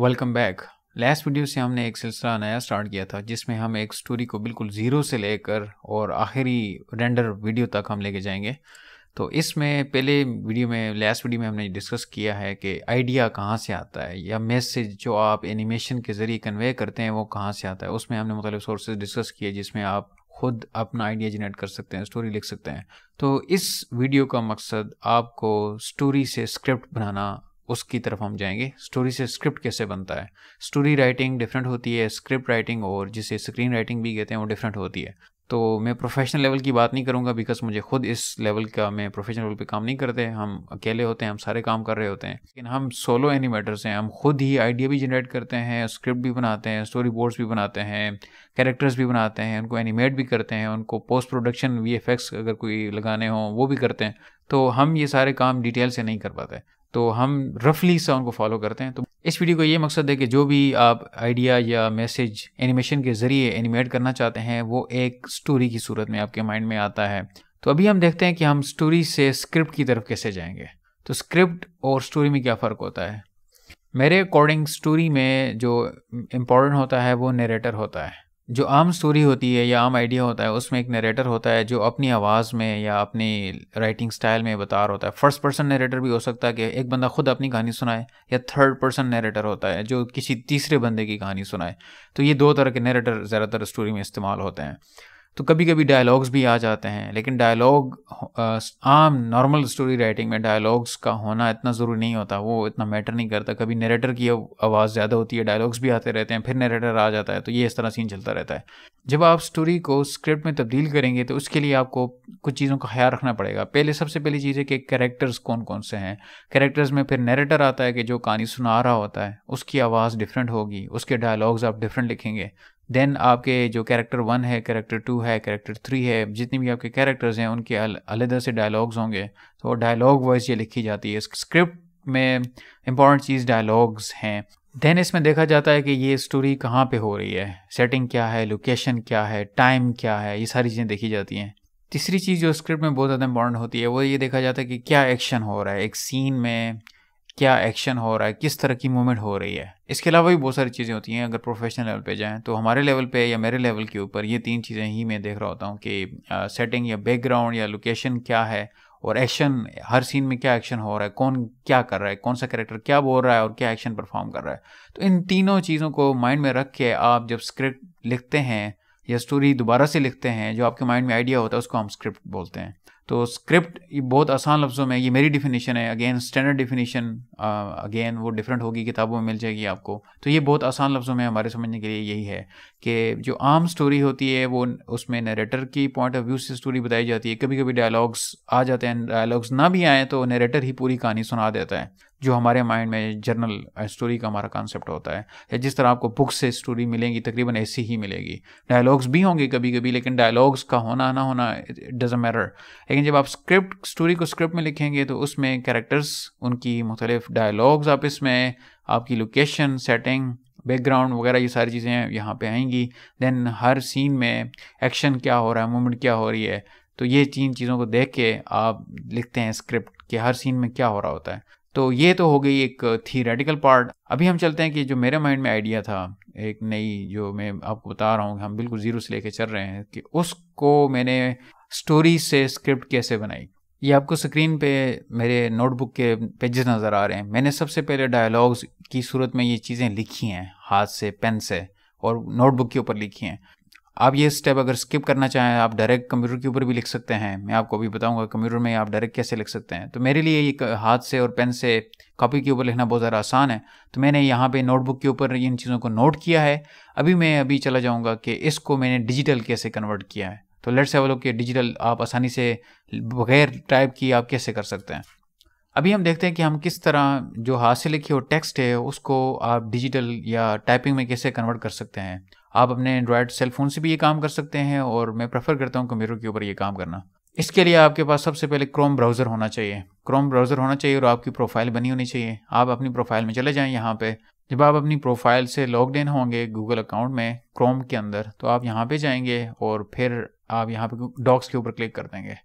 welcome back last video से हमने एक सिलसिला नया स्टार्ट किया था जिसमें हम एक स्टोरी को बिल्कुल ज़ीरो से लेकर और आखिरी रेंडर वीडियो तक हम लेके जाएंगे तो इसमें पहले वीडियो में लास्ट वीडियो में हमने डिस्कस किया है कि आइडिया कहाँ से आता है या मैसेज जो आप एनिमेशन के ज़रिए कन्वे करते हैं वो कहाँ से आता है उसमें हमने मतलब सोर्सेज डिस्कस किए जिसमें आप खुद अपना आइडिया जनरेट कर सकते हैं स्टोरी लिख सकते हैं तो इस वीडियो का मकसद आपको स्टोरी से स्क्रिप्ट बनाना उसकी तरफ हम जाएंगे स्टोरी से स्क्रिप्ट कैसे बनता है स्टोरी राइटिंग डिफरेंट होती है स्क्रिप्ट राइटिंग और जिसे स्क्रीन राइटिंग भी कहते हैं वो डिफरेंट होती है तो मैं प्रोफेशनल लेवल की बात नहीं करूँगा बिकॉज मुझे खुद इस लेवल का मैं प्रोफेशनल लेवल पे काम नहीं करते हम अकेले होते हैं हम सारे काम कर रहे होते हैं लेकिन हम सोलो एनिमेटर्स हैं हम खुद ही आइडिया भी जनरेट करते हैं स्क्रिप्ट भी बनाते हैं स्टोरी बोर्ड्स भी बनाते हैं कैरेक्टर्स भी बनाते हैं उनको एनिमेट भी करते हैं उनको पोस्ट प्रोडक्शन वी अगर कोई लगाने हों वो भी करते हैं तो हम ये सारे काम डिटेल से नहीं कर पाते तो हम रफली सा उनको फॉलो करते हैं तो इस वीडियो का ये मकसद है कि जो भी आप आइडिया या मैसेज एनिमेशन के ज़रिए एनिमेट करना चाहते हैं वो एक स्टोरी की सूरत में आपके माइंड में आता है तो अभी हम देखते हैं कि हम स्टोरी से स्क्रिप्ट की तरफ कैसे जाएंगे तो स्क्रिप्ट और स्टोरी में क्या फ़र्क होता है मेरे अकॉर्डिंग स्टोरी में जो इम्पोर्टेंट होता है वो नरेटर होता है जो आम स्टोरी होती है या आम आइडिया होता है उसमें एक नरेटर होता है जो अपनी आवाज़ में या अपनी राइटिंग स्टाइल में बता रहा होता है फर्स्ट पर्सन नरेटर भी हो सकता है कि एक बंदा खुद अपनी कहानी सुनाए या थर्ड पर्सन नरेटर होता है जो किसी तीसरे बंदे की कहानी सुनाए तो ये दो तरह के नरेटर ज़्यादातर स्टोरी में इस्तेमाल होते हैं तो कभी कभी डायलॉग्स भी आ जाते हैं लेकिन डायलॉग आम नॉर्मल स्टोरी राइटिंग में डायलॉग्स का होना इतना ज़रूरी नहीं होता वो इतना मैटर नहीं करता कभी नरेटर की आवाज़ ज़्यादा होती है डायलॉग्स भी आते रहते हैं फिर नरेटर आ जाता है तो ये इस तरह सीन चलता रहता है जब आप स्टोरी को स्क्रिप्ट में तब्दील करेंगे तो उसके लिए आपको कुछ चीज़ों का ख्याल रखना पड़ेगा पहले सबसे पहली चीज़ है कि कैरेक्टर्स कौन कौन से हैं कैरेक्टर्स में फिर नरेटर आता है कि जो कहानी सुना रहा होता है उसकी आवाज़ डिफरेंट होगी उसके डायलॉग्स आप डिफरेंट लिखेंगे देन आपके जो कैरेक्टर वन है कैरेक्टर टू है कैरेक्टर थ्री है जितने भी आपके कैरेक्टर्स हैं उनके अलग से डायलॉग्स होंगे तो डायलॉग वाइज ये लिखी जाती है स्क्रिप्ट में इंपॉर्टेंट चीज़ डायलॉग्स हैं देन इसमें देखा जाता है कि ये स्टोरी कहाँ पे हो रही है सेटिंग क्या है लोकेशन क्या है टाइम क्या है ये सारी चीज़ें देखी जाती हैं तीसरी चीज़ जो स्क्रिप्ट में बहुत ज़्यादा इंपॉर्टेंट होती है वो ये देखा जाता है कि क्या एक्शन हो रहा है एक सीन में क्या एक्शन हो रहा है किस तरह की मूवमेंट हो रही है इसके अलावा भी बहुत सारी चीज़ें होती हैं अगर प्रोफेशनल लेवल पे जाएं तो हमारे लेवल पे या मेरे लेवल के ऊपर ये तीन चीज़ें ही मैं देख रहा होता हूँ कि सेटिंग या बैकग्राउंड या लोकेशन क्या है और एक्शन हर सीन में क्या एक्शन हो रहा है कौन क्या कर रहा है कौन सा कैरेक्टर क्या बोल रहा है और क्या एक्शन परफॉर्म कर रहा है तो इन तीनों चीज़ों को माइंड में रख के आप जब स्क्रिप्ट लिखते हैं या स्टोरी दोबारा से लिखते हैं जो आपके माइंड में आइडिया होता है उसको हम स्क्रिप्ट बोलते हैं तो स्क्रिप्ट ये बहुत आसान लफ्ज़ों में ये मेरी डिफिनीशन है अगेन स्टैंडर्ड डिफिनीशन अगेन वो डिफरेंट होगी किताबों में मिल जाएगी आपको तो ये बहुत आसान लफ्ज़ों में हमारे समझने के लिए यही है कि जो आम स्टोरी होती है वो उसमें नरेटर की पॉइंट ऑफ व्यू से स्टोरी बताई जाती है कभी कभी डायलॉग्स आ जाते हैं डायलॉग्स ना भी आएँ तो नरेटर ही पूरी कहानी सुना देता है जो हमारे माइंड में जर्नल स्टोरी का हमारा कॉन्सेप्ट होता है या जिस तरह आपको बुक से स्टोरी मिलेंगी तकरीबन ऐसी ही मिलेगी डायलॉग्स भी होंगे कभी कभी लेकिन डायलॉग्स का होना ना होना इट डजेंट मैटर लेकिन लेकिन जब आप स्क्रिप्ट स्टोरी को स्क्रिप्ट में लिखेंगे तो उसमें कैरेक्टर्स उनकी मुख्तलिफ डायलॉग्स आप इसमें आपकी लोकेशन सेटिंग बैकग्राउंड वगैरह ये सारी चीज़ें यहाँ पे आएंगी दैन हर सीन में एक्शन क्या हो रहा है मूवमेंट क्या हो रही है तो ये तीन चीज़ों को देख के आप लिखते हैं स्क्रिप्ट कि हर सीन में क्या हो रहा होता है तो ये तो हो गई एक थीरेटिकल पार्ट अभी हम चलते हैं कि जो मेरे माइंड में आइडिया था एक नई जो मैं आपको बता रहा हूँ हम बिल्कुल ज़ीरो से लेके चल रहे हैं कि उसको मैंने स्टोरी से स्क्रिप्ट कैसे बनाई ये आपको स्क्रीन पे मेरे नोटबुक के पेजेस नज़र आ रहे हैं मैंने सबसे पहले डायलॉग्स की सूरत में ये चीज़ें लिखी हैं हाथ से पेन से और नोटबुक के ऊपर लिखी हैं आप ये स्टेप अगर स्किप करना चाहें आप डायरेक्ट कंप्यूटर के ऊपर भी लिख सकते हैं मैं आपको अभी बताऊंगा कंप्यूटर में आप डायरेक्ट कैसे लिख सकते हैं तो मेरे लिए ये हाथ से और पेन से कॉपी के ऊपर लिखना बहुत ज़्यादा आसान है तो मैंने यहाँ पे नोटबुक के ऊपर इन चीज़ों को नोट किया है अभी मैं अभी चला जाऊँगा कि इसको मैंने डिजिटल कैसे कन्वर्ट किया है तो लेट्स हैव लुक कि डिजिटल आप आसानी से बगैर टाइप किए आप कैसे कर सकते हैं अभी हम देखते हैं कि हम किस तरह जो हाथ से लिखी हुई टेक्स्ट है उसको आप डिजिटल या टाइपिंग में कैसे कन्वर्ट कर सकते हैं आप अपने एंड्रॉयड सेल फोन से भी ये काम कर सकते हैं और मैं प्रेफर करता हूँ कंप्यूटर के ऊपर ये काम करना इसके लिए आपके पास सबसे पहले क्रोम ब्राउज़र होना चाहिए क्रोम ब्राउज़र होना चाहिए और आपकी प्रोफाइल बनी होनी चाहिए आप अपनी प्रोफाइल में चले जाएँ यहाँ पे जब आप अपनी प्रोफाइल से लॉग इन होंगे गूगल अकाउंट में क्रोम के अंदर तो आप यहाँ पे जाएंगे और फिर आप यहाँ पे डॉक्स के ऊपर क्लिक कर देंगे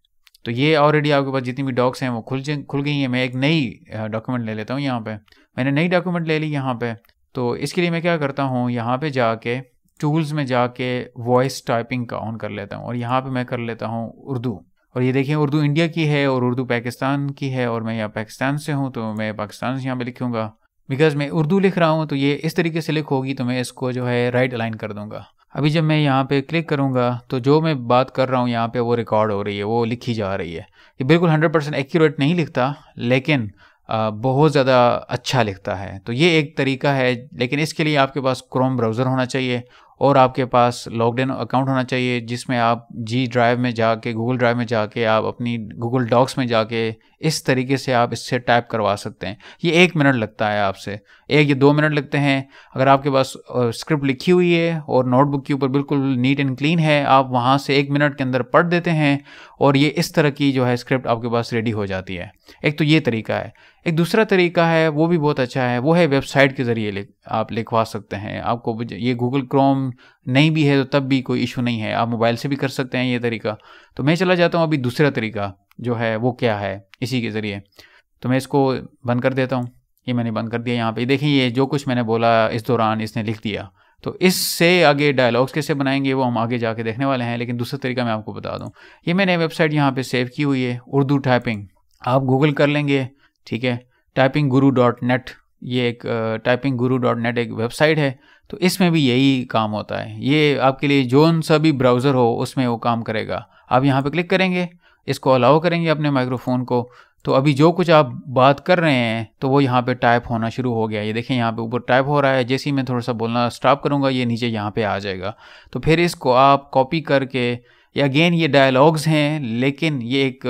तो ये ऑलरेडी आपके पास जितनी भी डॉक्स हैं वो खुल खुल गई हैं मैं एक नई डॉक्यूमेंट ले लेता हूँ यहाँ पे मैंने नई डॉक्यूमेंट ले ली यहाँ पे तो इसके लिए मैं क्या करता हूँ यहाँ पे जाके टूल्स में जाके वॉइस टाइपिंग का ऑन कर लेता हूँ और यहाँ पे मैं कर लेता हूँ उर्दू और ये देखिए उर्दू इंडिया की है और उर्दू पाकिस्तान की है और मैं यहाँ पाकिस्तान से हूँ तो मैं पाकिस्तान से यहाँ पर लिखूँगा बिकॉज मैं उर्दू लिख रहा हूँ तो ये इस तरीके से लिख होगी तो मैं इसको जो है राइट अलाइन कर दूँगा अभी जब मैं यहाँ पे क्लिक करूँगा तो जो मैं बात कर रहा हूँ यहाँ पे वो रिकॉर्ड हो रही है वो लिखी जा रही है ये बिल्कुल 100 परसेंट एक्यूरेट नहीं लिखता लेकिन बहुत ज़्यादा अच्छा लिखता है तो ये एक तरीका है लेकिन इसके लिए आपके पास क्रोम ब्राउज़र होना चाहिए और आपके पास इन अकाउंट होना चाहिए जिसमें आप जी ड्राइव में जाके गूगल ड्राइव में जाके आप अपनी गूगल डॉक्स में जाके इस तरीके से आप इससे टाइप करवा सकते हैं ये एक मिनट लगता है आपसे एक या दो मिनट लगते हैं अगर आपके पास स्क्रिप्ट लिखी हुई है और नोटबुक के ऊपर बिल्कुल नीट एंड क्लीन है आप वहाँ से एक मिनट के अंदर पढ़ देते हैं और ये इस तरह की जो है स्क्रिप्ट आपके पास रेडी हो जाती है एक तो ये तरीका है एक दूसरा तरीका है वो भी बहुत अच्छा है वो है वेबसाइट के ज़रिए आप लिखवा सकते हैं आपको ये गूगल क्रोम नहीं भी है तो तब भी कोई इशू नहीं है आप मोबाइल से भी कर सकते हैं ये तरीका तो मैं चला जाता हूँ अभी दूसरा तरीका जो है वो क्या है इसी के ज़रिए तो मैं इसको बंद कर देता हूँ ये मैंने बंद कर दिया यहाँ पे देखें ये जो कुछ मैंने बोला इस दौरान इसने लिख दिया तो इससे आगे डायलॉग्स कैसे बनाएंगे वो हम आगे जाके देखने वाले हैं लेकिन दूसरा तरीका मैं आपको बता दूं ये मैंने वेबसाइट यहाँ पे सेव की हुई है उर्दू टाइपिंग आप गूगल कर लेंगे ठीक है टाइपिंग गुरु डॉट नेट ये एक टाइपिंग गुरु डॉट नेट एक वेबसाइट है तो इसमें भी यही काम होता है ये आपके लिए जोन सा भी ब्राउज़र हो उसमें वो काम करेगा आप यहाँ पे क्लिक करेंगे इसको अलाउ करेंगे अपने माइक्रोफोन को तो अभी जो कुछ आप बात कर रहे हैं तो वो यहाँ पे टाइप होना शुरू हो गया ये देखें यहाँ पे ऊपर टाइप हो रहा है जैसे ही मैं थोड़ा सा बोलना स्टॉप करूँगा ये नीचे यहाँ पे आ जाएगा तो फिर इसको आप कॉपी करके ये अगेन ये डायलॉग्स हैं लेकिन ये एक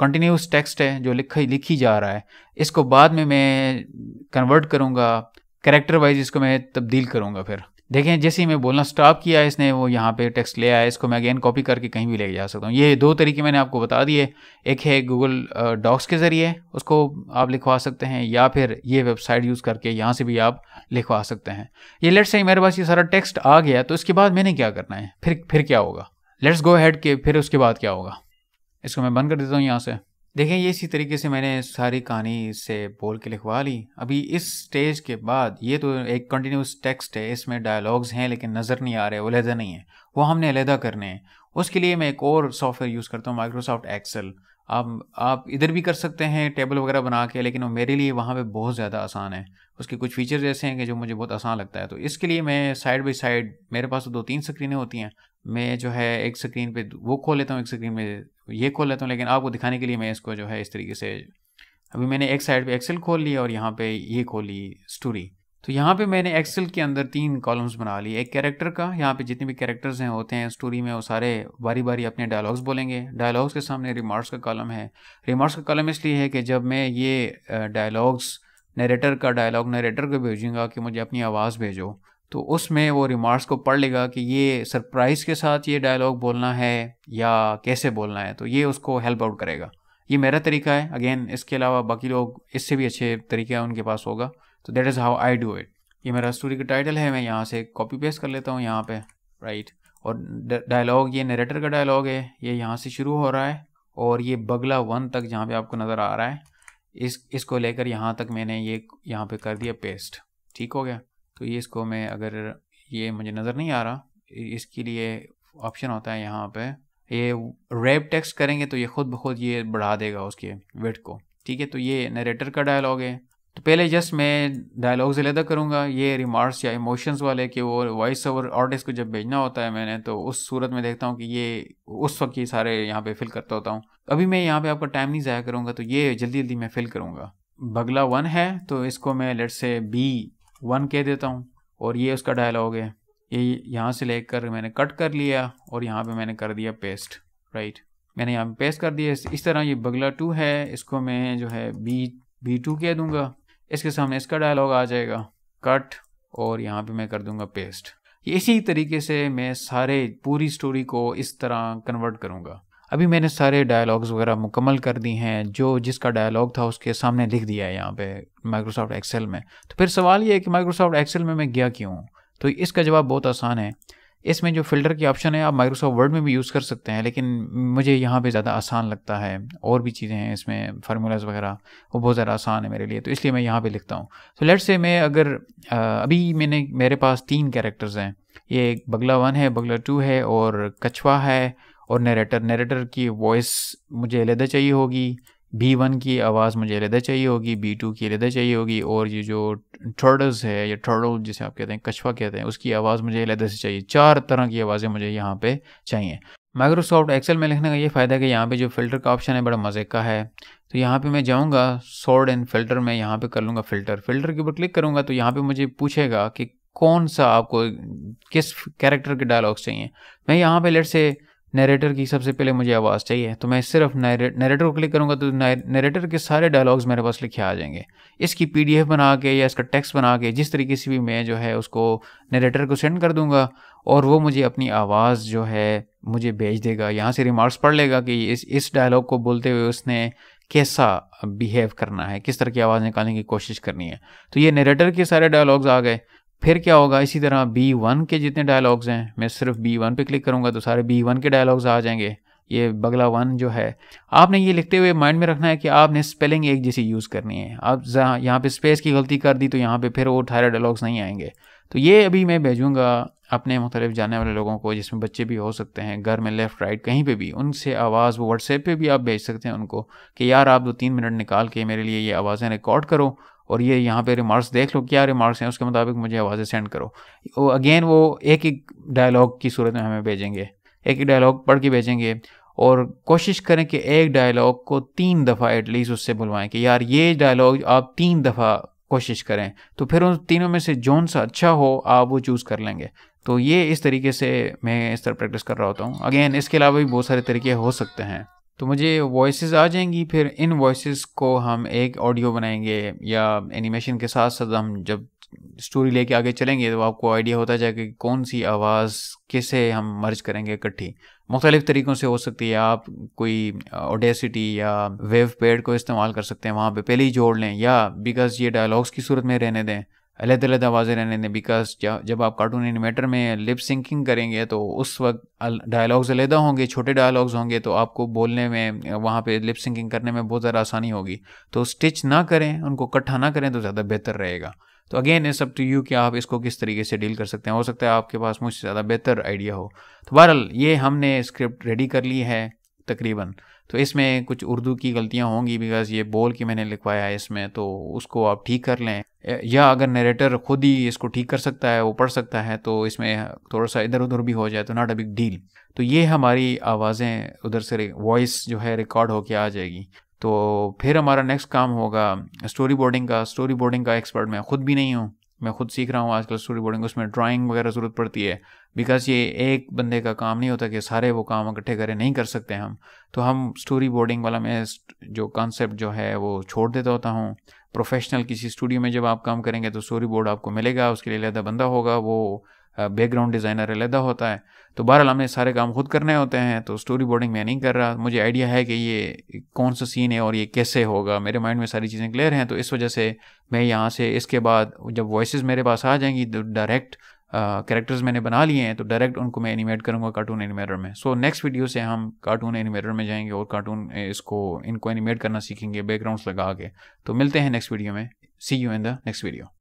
कंटिन्यूस टेक्स्ट है जो लिख लिखी जा रहा है इसको बाद में मैं कन्वर्ट करूँगा करेक्टर वाइज इसको मैं तब्दील करूँगा फिर देखें जैसे ही मैं बोलना स्टॉप किया इसने वो यहाँ पे टेक्स्ट ले आया इसको मैं अगेन कॉपी करके कहीं भी ले जा सकता हूँ ये दो तरीके मैंने आपको बता दिए एक है गूगल डॉक्स के ज़रिए उसको आप लिखवा सकते हैं या फिर ये वेबसाइट यूज़ करके यहाँ से भी आप लिखवा सकते हैं ये लेट से मेरे पास ये सारा टेक्स्ट आ गया तो इसके बाद मैंने क्या करना है फिर फिर क्या होगा लेट्स गो हैड के फिर उसके बाद क्या होगा इसको मैं बंद कर देता हूँ यहाँ से देखें ये इसी तरीके से मैंने सारी कहानी से बोल के लिखवा ली अभी इस स्टेज के बाद ये तो एक कंटिन्यूस टेक्स्ट है इसमें डायलॉग्स हैं लेकिन नज़र नहीं आ रहे लहदा नहीं है वो हमने अलहदा करने हैं उसके लिए मैं एक और सॉफ्टवेयर यूज़ करता हूँ माइक्रोसॉफ्ट एक्सेल आप आप इधर भी कर सकते हैं टेबल वगैरह बना के लेकिन वो मेरे लिए वहाँ पे बहुत ज़्यादा आसान है उसके कुछ फीचर्स ऐसे हैं कि जो मुझे बहुत आसान लगता है तो इसके लिए मैं साइड बाई साइड मेरे पास तो दो तीन स्क्रीनें होती हैं मैं जो है एक स्क्रीन पे वो खोल लेता हूँ एक स्क्रीन में ये खोल लेता हूँ लेकिन आपको दिखाने के लिए मैं इसको जो है इस तरीके से अभी मैंने एक साइड पे एक्सेल खोल ली और यहाँ पे ये खोल ली स्टोरी तो यहाँ पे मैंने एक्सेल के अंदर तीन कॉलम्स बना लिए एक कैरेक्टर का यहाँ पे जितने भी कैरेक्टर्स हैं होते हैं स्टोरी में वो सारे बारी बारी अपने डायलॉग्स बोलेंगे डायलॉग्स के सामने रिमार्क्स का कॉलम है रिमार्क्स का कॉलम इसलिए है कि जब मैं ये डायलॉग्स नरेटर का डायलॉग नरेटर को भेजूंगा कि मुझे अपनी आवाज़ भेजो तो उसमें वो रिमार्क्स को पढ़ लेगा कि ये सरप्राइज़ के साथ ये डायलॉग बोलना है या कैसे बोलना है तो ये उसको हेल्प आउट करेगा ये मेरा तरीका है अगेन इसके अलावा बाकी लोग इससे भी अच्छे तरीक़े उनके पास होगा तो that is how I do it ये मेरा स्टोरी का टाइटल है मैं यहाँ से कॉपी पेस्ट कर लेता हूँ यहाँ पे राइट और डायलॉग ये नरेटर का डायलॉग है ये यहाँ से शुरू हो रहा है और ये बगला वन तक जहाँ पे आपको नज़र आ रहा है इस इसको लेकर यहाँ तक मैंने ये यहाँ पे कर दिया पेस्ट ठीक हो गया तो ये इसको मैं अगर ये मुझे नज़र नहीं आ रहा इसके लिए ऑप्शन होता है यहाँ पे ये रेप टेक्स्ट करेंगे तो ये खुद ब खुद ये बढ़ा देगा उसके वेट को ठीक है तो ये नरेटर का डायलॉग है तो पहले जस्ट मैं डायलॉग्स अलहदा करूँगा ये रिमार्क्स या इमोशंस वाले कि वो वॉइस ओवर आर्टिस्ट को जब भेजना होता है मैंने तो उस सूरत में देखता हूँ कि ये उस वक्त ये सारे यहाँ पे फिल करता होता हूँ अभी मैं यहाँ पे आपका टाइम नहीं ज़ाया करूँगा तो ये जल्दी जल्दी मैं फिल करूँगा बगला वन है तो इसको मैं लेट से बी वन कह देता हूँ और ये उसका डायलॉग है ये यहाँ से लेकर मैंने कट कर लिया और यहाँ पे मैंने कर दिया पेस्ट राइट मैंने यहाँ पे पेस्ट कर दिया इस तरह ये बगला टू है इसको मैं जो है बी बी टू कह दूँगा इसके सामने इसका डायलॉग आ जाएगा कट और यहाँ पे मैं कर दूँगा पेस्ट इसी तरीके से मैं सारे पूरी स्टोरी को इस तरह कन्वर्ट करूँगा अभी मैंने सारे डायलॉग्स वगैरह मुकम्मल कर दी हैं जो जिसका डायलॉग था उसके सामने लिख दिया है यहाँ पे माइक्रोसॉफ्ट एक्सेल में तो फिर सवाल ये है कि माइक्रोसॉफ्ट एक्सेल में मैं गया क्यों तो इसका जवाब बहुत आसान है इसमें जो फ़िल्टर की ऑप्शन है आप माइक्रोसॉफ्ट वर्ड में भी यूज़ कर सकते हैं लेकिन मुझे यहाँ पे ज़्यादा आसान लगता है और भी चीज़ें हैं इसमें फार्मूलाज वगैरह वो बहुत ज़्यादा आसान है मेरे लिए तो इसलिए मैं यहाँ पे लिखता हूँ तो लेट से मैं अगर अभी मैंने मेरे पास तीन कैरेक्टर्स हैं ये एक बगला वन है बगला टू है और कछवा है और नरेटर नरेटर की वॉइस मुझे अलहदा चाहिए होगी बी वन की आवाज़ मुझे अलहदा चाहिए होगी बी टू की अलहदा चाहिए होगी और ये जो टर्डल्स है या टर्डल जिसे आप कहते हैं कछवा कहते हैं उसकी आवाज़ मुझे अलहदा से चाहिए चार तरह की आवाज़ें मुझे यहाँ पे चाहिए माइक्रोसॉफ्ट एक्सेल में लिखने का ये फ़ायदा है कि यहाँ पे जो फ़िल्टर का ऑप्शन है बड़ा मज़े का है तो यहाँ पे मैं जाऊँगा सॉर्ड एंड फ़िल्टर में यहाँ पे कर लूँगा फ़िल्टर फ़िल्टर के ऊपर क्लिक करूँगा तो यहाँ पे मुझे पूछेगा कि कौन सा आपको किस कैरेक्टर के डायलॉग्स चाहिए मैं यहाँ पे लेट से नरेटर की सबसे पहले मुझे आवाज़ चाहिए तो मैं सिर्फ नरेटर को क्लिक करूँगा तो नरेटर के सारे डायलॉग्स मेरे पास लिखे आ जाएंगे इसकी पीडीएफ बना के या इसका टेक्स्ट बना के जिस तरीके से भी मैं जो है उसको नरेटर को सेंड कर दूँगा और वो मुझे अपनी आवाज़ जो है मुझे भेज देगा यहाँ से रिमार्क्स पढ़ लेगा कि इस इस डायलॉग को बोलते हुए उसने कैसा बिहेव करना है किस तरह की आवाज़ निकालने की कोशिश करनी है तो ये नरेटर के सारे डायलॉग्स आ गए फिर क्या होगा इसी तरह बी वन के जितने डायलॉग्स हैं मैं सिर्फ बी वन पर क्लिक करूँगा तो सारे बी वन के डायलॉग्स आ जाएंगे ये बगला वन जो है आपने ये लिखते हुए माइंड में रखना है कि आपने स्पेलिंग एक जैसी यूज़ करनी है आप जहाँ यहाँ पे स्पेस की गलती कर दी तो यहाँ पे फिर वो थायरा डायलॉग्स नहीं आएंगे तो ये अभी मैं भेजूँगा अपने मुख्तलिफ जाने वाले लोगों को जिसमें बच्चे भी हो सकते हैं घर में लेफ़्ट राइट कहीं पर भी उनसे आवाज़ वो व्हाट्सएप पर भी आप भेज सकते हैं उनको कि यार आप दो तीन मिनट निकाल के मेरे लिए ये आवाज़ें रिकॉर्ड करो और ये यहाँ पे रिमार्क्स देख लो क्या रिमार्क्स हैं उसके मुताबिक मुझे आवाज़ें सेंड करो वो अगेन वो एक एक डायलॉग की सूरत में हमें भेजेंगे एक ही डायलॉग पढ़ के भेजेंगे और कोशिश करें कि एक डायलॉग को तीन दफ़ा एटलीस्ट उससे बुलवाएं कि यार ये डायलॉग आप तीन दफ़ा कोशिश करें तो फिर उन तीनों में से जोन सा अच्छा हो आप वो चूज़ कर लेंगे तो ये इस तरीके से मैं इस तरह प्रैक्टिस कर रहा होता हूँ अगेन इसके अलावा भी बहुत सारे तरीके हो सकते हैं तो मुझे वॉइस आ जाएंगी फिर इन वॉइस को हम एक ऑडियो बनाएंगे या एनिमेशन के साथ साथ हम जब स्टोरी लेके आगे चलेंगे तो आपको आइडिया होता जाएगा कि कौन सी आवाज़ किसे हम मर्ज करेंगे इकट्ठी मुख्तलिफ़ तरीक़ों से हो सकती है आप कोई ओडेसिटी या वेव पेड को इस्तेमाल कर सकते हैं वहाँ पे पहले ही जोड़ लें या बिकॉज़ ये डायलॉग्स की सूरत में रहने दें अलग अलग आवाज़ें रहने दें बिकॉज जब आप कार्टून एनिमेटर में लिप सिंकिंग करेंगे तो उस वक्त डायलॉग्स अलहदा होंगे छोटे डायलॉग्स होंगे तो आपको बोलने में वहाँ पे लिप सिंकिंग करने में बहुत ज़्यादा आसानी होगी तो स्टिच ना करें उनको इकट्ठा ना करें तो ज़्यादा बेहतर रहेगा तो अगेन इस अप टू यू कि आप इसको किस तरीके से डील कर सकते हैं हो सकता है आपके पास मुझसे ज़्यादा बेहतर आइडिया हो तो बहरहाल ये हमने स्क्रिप्ट रेडी कर ली है तकरीबन तो इसमें कुछ उर्दू की गलतियाँ होंगी बिकॉज ये बोल के मैंने लिखवाया है इसमें तो उसको आप ठीक कर लें या अगर नरेटर खुद ही इसको ठीक कर सकता है वो पढ़ सकता है तो इसमें थोड़ा सा इधर उधर भी हो जाए तो नॉट अ बिग डील तो ये हमारी आवाज़ें उधर से वॉइस जो है रिकॉर्ड होके आ जाएगी तो फिर हमारा नेक्स्ट काम होगा स्टोरी बोर्डिंग का स्टोरी बोर्डिंग का एक्सपर्ट मैं खुद भी नहीं हूँ मैं खुद सीख रहा हूँ आजकल स्टोरी बोर्डिंग उसमें ड्राइंग वगैरह ज़रूरत पड़ती है बिकॉज ये एक बंदे का काम नहीं होता कि सारे वो काम इकट्ठे करें नहीं कर सकते हम तो हम स्टोरी बोर्डिंग वाला मैं जो कॉन्सेप्ट जो है वो छोड़ देता होता हूँ प्रोफेशनल किसी स्टूडियो में जब आप काम करेंगे तो स्टोरी बोर्ड आपको मिलेगा उसके लिए लहदा बंदा होगा वो बैकग्राउंड डिज़ाइनर अलहदा होता है तो बहरहाल हमें सारे काम खुद करने होते हैं तो स्टोरी बोर्डिंग मैं नहीं कर रहा मुझे आइडिया है कि ये कौन सा सीन है और ये कैसे होगा मेरे माइंड में सारी चीज़ें क्लियर हैं तो इस वजह से मैं यहाँ से इसके बाद जब वॉइस मेरे पास आ जाएंगी तो डायरेक्ट करेक्टर्स मैंने बना लिए हैं तो डायरेक्ट उनको मैं एनिमेट करूँगा कार्टून एनिमेटर में सो नेक्स्ट वीडियो से हम कार्टून एनिमेटर में जाएंगे और कार्टून इसको इनको एनिमेट करना सीखेंगे बैकग्राउंड्स लगा के तो मिलते हैं नेक्स्ट वीडियो में see you in the next video